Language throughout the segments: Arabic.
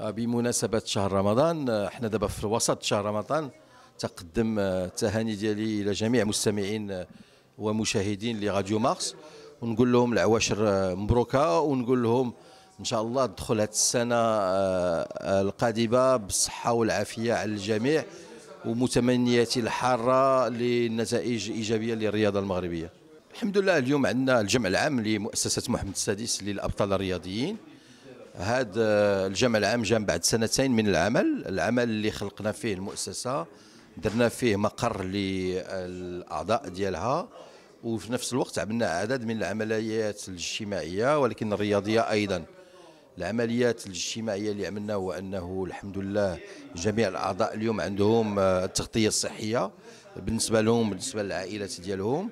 بمناسبة شهر رمضان حنا دابا في وسط شهر رمضان تقدم التهاني آه، ديالي إلى جميع مستمعين آه، ومشاهدين لراديو مارس ونقول لهم العواشر آه، مبروكة ونقول لهم إن شاء الله تدخل هذه السنة القادمة بالصحة والعافية على الجميع ومتمنياتي الحارة للنتائج إيجابية للرياضة المغربية الحمد لله اليوم عندنا الجمع العام لمؤسسة محمد السادس للأبطال الرياضيين هذا آه، الجمع العام جاء بعد سنتين من العمل العمل اللي خلقنا فيه المؤسسة درنا فيه مقر للأعضاء ديالها وفي نفس الوقت عملنا عدد من العمليات الاجتماعية ولكن الرياضية أيضا العمليات الاجتماعية اللي عملنا هو أنه الحمد لله جميع الأعضاء اليوم عندهم آه، التغطية الصحية بالنسبة لهم بالنسبة للعائلات ديالهم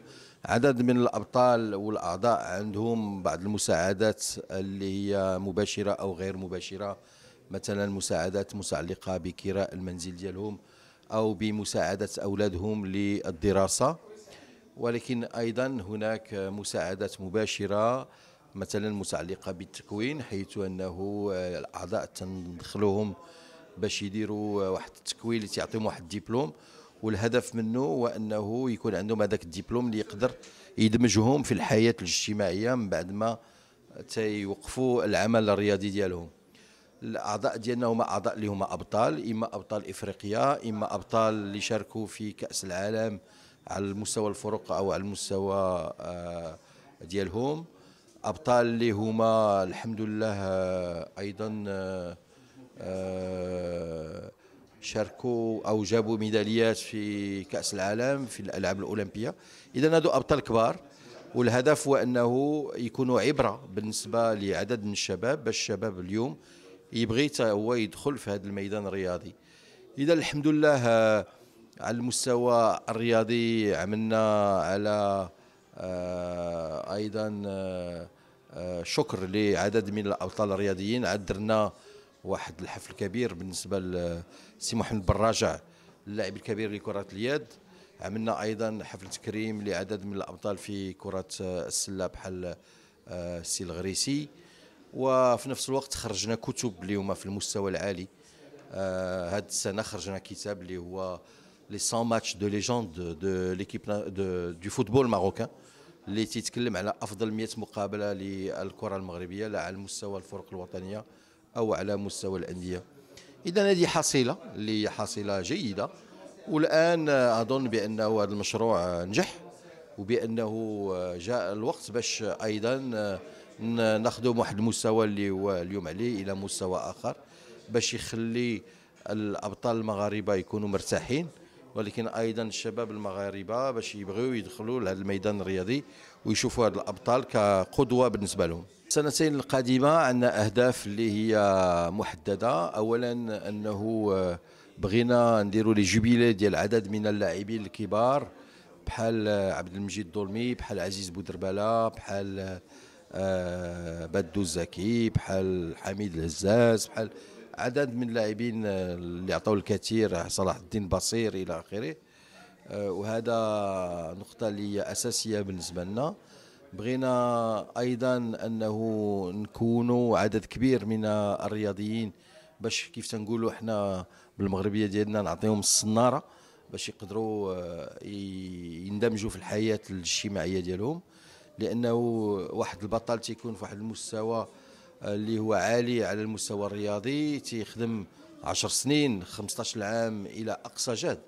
عدد من الابطال والاعضاء عندهم بعض المساعدات اللي هي مباشره او غير مباشره مثلا مساعدات متعلقه بكراء المنزل ديالهم او بمساعده اولادهم للدراسه ولكن ايضا هناك مساعدات مباشره مثلا متعلقه بالتكوين حيث انه الاعضاء تندخلوهم باش يديروا واحد التكوين اللي تيعطيهم واحد الدبلوم والهدف منه هو انه يكون عندهم هذاك الدبلوم اللي يقدر يدمجهم في الحياه الاجتماعيه من بعد ما تيوقفوا العمل الرياضي ديالهم الاعضاء ديالنا هما اعضاء اللي هما ابطال اما ابطال افريقيا اما ابطال اللي شاركوا في كاس العالم على المستوى الفرق او على المستوى آه، ديالهم ابطال اللي هما الحمد لله آه، ايضا آه، شاركوا أو جابوا ميداليات في كأس العالم في الألعاب الأولمبية إذا هذو أبطال كبار والهدف هو أنه يكونوا عبرة بالنسبة لعدد من الشباب باش الشباب اليوم يبغي هو يدخل في هذا الميدان الرياضي إذا الحمد لله آه، على المستوى الرياضي عملنا على آه، أيضا آه، شكر لعدد من الأبطال الرياضيين عدرنا واحد الحفل كبير بالنسبه لسي محمد بن راجع اللاعب الكبير لكره اليد عملنا ايضا حفل تكريم لعدد من الابطال في كره السله بحال آه، السي الغريسي وفي نفس الوقت خرجنا كتب اللي هما في المستوى العالي آه، هاد السنه خرجنا كتاب اللي هو لي 100 ماتش دو ليجوند دو ليكيب دو فوتبول ماروكان اللي تيتكلم على افضل 100 مقابله للكره المغربيه على المستوى الفرق الوطنيه أو على مستوى الأندية إذا هذه حصيلة اللي هي حصيلة جيدة والآن أظن بأنه هذا المشروع نجح وبأنه جاء الوقت باش أيضا ناخذ واحد المستوى اللي هو اليوم عليه إلى مستوى آخر باش يخلي الأبطال المغاربة يكونوا مرتاحين ولكن ايضا الشباب المغاربه باش يبغيو يدخلوا لهذا الميدان الرياضي ويشوفوا هذا الابطال كقدوه بالنسبه لهم السنتين القادمه عندنا اهداف اللي هي محدده اولا انه بغينا نديروا لي جوبيلي ديال عدد من اللاعبين الكبار بحال عبد المجيد الظلمي بحال عزيز بودربله بحال آه، بدو الزكي بحال حميد الهزاز بحال عدد من اللاعبين آه، اللي عطاو الكثير صلاح الدين بصير الى اخره آه، وهذا نقطة اللي أساسية بالنسبة لنا بغينا أيضا أنه نكونوا عدد كبير من الرياضيين باش كيف تنقولوا حنا بالمغربية ديالنا نعطيهم الصنارة باش يقدروا آه، يندمجوا في الحياة الاجتماعية ديالهم لأنه واحد البطل تيكون في واحد المستوى اللي هو عالي على المستوى الرياضي تيخدم 10 سنين 15 عام الى اقصى جهد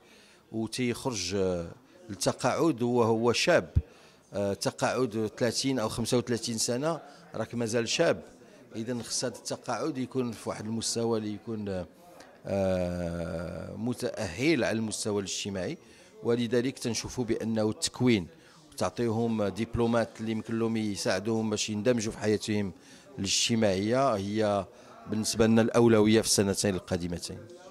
وتيخرج للتقاعد آه، وهو شاب آه، تقاعد 30 او 35 سنه راك مازال شاب اذا خص هذا التقاعد يكون في واحد المستوى اللي يكون آه، متاهل على المستوى الاجتماعي ولذلك تنشوفوا بانه التكوين تعطيهم دبلومات اللي يمكن لهم يساعدوهم باش يندمجوا في حياتهم الاجتماعيه هي بالنسبه لنا الاولويه في السنتين القادمتين